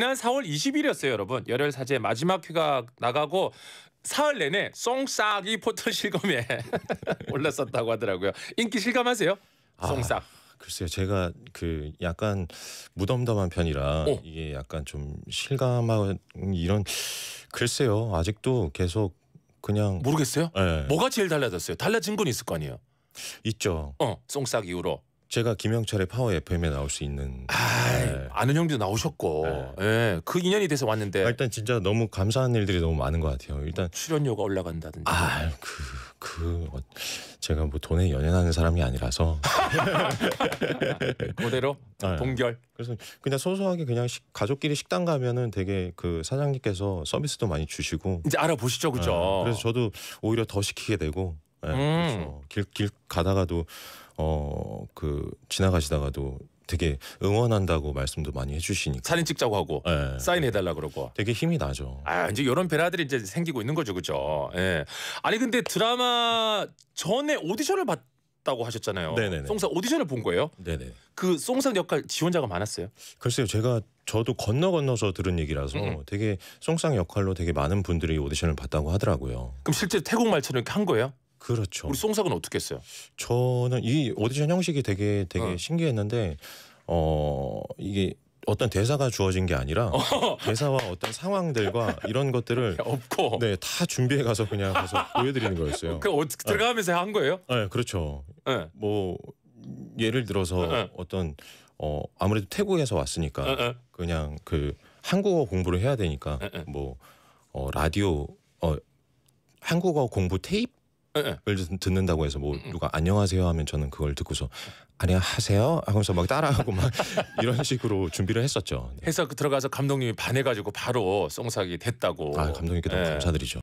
지난 4월 20일이었어요, 여러분. 열혈 사제 마지막 회가 나가고 사흘 내내 쏭싹이 포털 실검에 올랐었다고 하더라고요. 인기 실감하세요? 쏭싹. 아, 글쎄요, 제가 그 약간 무덤덤한 편이라 오. 이게 약간 좀 실감한 이런 글쎄요, 아직도 계속 그냥 모르겠어요. 네. 뭐가 제일 달라졌어요? 달라진 건 있을 거 아니에요. 있죠. 어, 쏭싹 이후로. 제가 김영철의 파워 FM에 나올 수 있는 아이, 네. 아는 형도 나오셨고 네. 네. 그 인연이 돼서 왔는데 아, 일단 진짜 너무 감사한 일들이 너무 많은 것 같아요. 일단 출연료가 올라간다든지 아그그 그, 그 어, 제가 뭐 돈에 연연하는 사람이 아니라서 그대로 네. 동결 그래서 그냥 소소하게 그냥 식, 가족끼리 식당 가면은 되게 그 사장님께서 서비스도 많이 주시고 이제 알아보시죠 그죠? 네. 그래서 저도 오히려 더 시키게 되고 네, 음. 그렇죠. 길, 길 가다가도 어 그 지나가시다가도 되게 응원한다고 말씀도 많이 해주시니까 사진 찍자고 하고 네. 사인해달라 그러고 되게 힘이 나죠. 아 이제 이런 배라들이 이제 생기고 있는 거죠, 그죠? 예. 아니 근데 드라마 전에 오디션을 봤다고 하셨잖아요. 네네네. 송상 오디션을 본 거예요? 네네. 그 송상 역할 지원자가 많았어요? 글쎄요, 제가 저도 건너 건너서 들은 얘기라서 음. 되게 송상 역할로 되게 많은 분들이 오디션을 봤다고 하더라고요. 그럼 실제 태국말처럼 이렇게 한 거예요? 그렇죠. 우리 송석은 어떻게 했어요? 저는 이 오디션 형식이 되게 되게 어. 신기했는데 어 이게 어떤 대사가 주어진 게 아니라 어. 대사와 어떤 상황들과 이런 것들을 없고 네다 준비해 가서 그냥 가서 보여드리는 거였어요. 그 어떻게 들어가면서 네. 한 거예요? 어. 네 그렇죠. 네. 뭐 예를 들어서 네. 네. 어떤 어 아무래도 태국에서 왔으니까 네, 네. 그냥 그 한국어 공부를 해야 되니까 뭐 어, 라디오 어 한국어 공부 테이프 을 예, 예. 듣는다고 해서 뭐 음, 음. 누가 안녕하세요 하면 저는 그걸 듣고서 안녕하세요 하면서 막 따라하고 막 이런 식으로 준비를 했었죠. 해서 네. 그 들어가서 감독님이 반해가지고 바로 송사기 됐다고. 아 감독님께 너무 예. 감사드리죠.